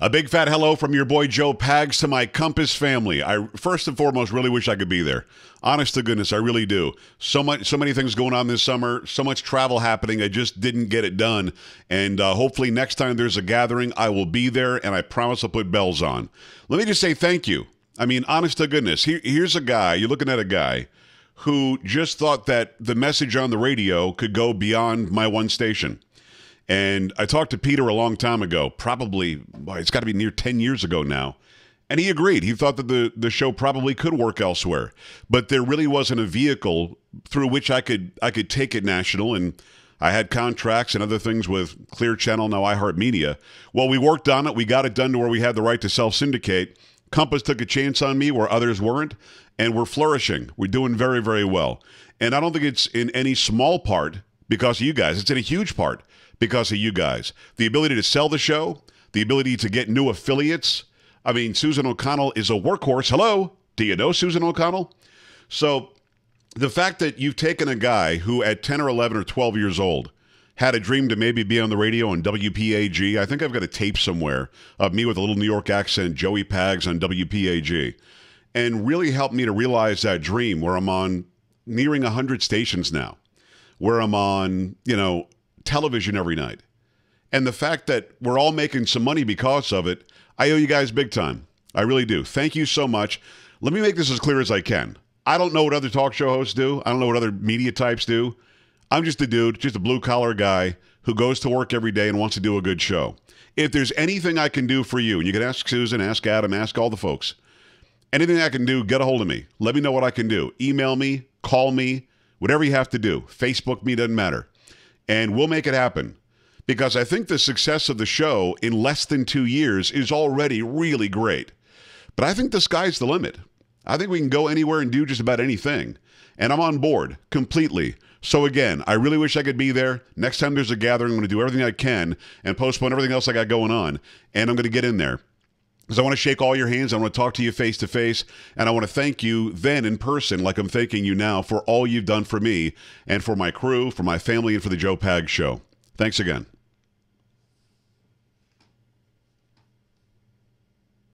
A big fat hello from your boy Joe Pags to my Compass family. I first and foremost really wish I could be there. Honest to goodness, I really do. So much, so many things going on this summer. So much travel happening. I just didn't get it done. And uh, hopefully next time there's a gathering, I will be there, and I promise I'll put bells on. Let me just say thank you. I mean, honest to goodness, here, here's a guy. You're looking at a guy who just thought that the message on the radio could go beyond my one station. And I talked to Peter a long time ago, probably, it's got to be near 10 years ago now. And he agreed. He thought that the, the show probably could work elsewhere, but there really wasn't a vehicle through which I could I could take it national. And I had contracts and other things with Clear Channel, now iHeartMedia. Well, we worked on it. We got it done to where we had the right to self syndicate. Compass took a chance on me where others weren't, and we're flourishing. We're doing very, very well. And I don't think it's in any small part because of you guys. It's in a huge part because of you guys. The ability to sell the show, the ability to get new affiliates. I mean, Susan O'Connell is a workhorse. Hello. Do you know Susan O'Connell? So the fact that you've taken a guy who at 10 or 11 or 12 years old had a dream to maybe be on the radio on WPAG. I think I've got a tape somewhere of me with a little New York accent, Joey Pags on WPAG, and really helped me to realize that dream where I'm on nearing 100 stations now where I'm on, you know, television every night. And the fact that we're all making some money because of it, I owe you guys big time. I really do. Thank you so much. Let me make this as clear as I can. I don't know what other talk show hosts do. I don't know what other media types do. I'm just a dude, just a blue collar guy who goes to work every day and wants to do a good show. If there's anything I can do for you, and you can ask Susan, ask Adam, ask all the folks, anything I can do, get a hold of me. Let me know what I can do. Email me, call me, Whatever you have to do, Facebook me doesn't matter. And we'll make it happen because I think the success of the show in less than two years is already really great. But I think the sky's the limit. I think we can go anywhere and do just about anything. And I'm on board completely. So again, I really wish I could be there. Next time there's a gathering, I'm going to do everything I can and postpone everything else I got going on. And I'm going to get in there because I want to shake all your hands. I want to talk to you face to face. And I want to thank you then in person, like I'm thanking you now, for all you've done for me and for my crew, for my family, and for the Joe Pag Show. Thanks again.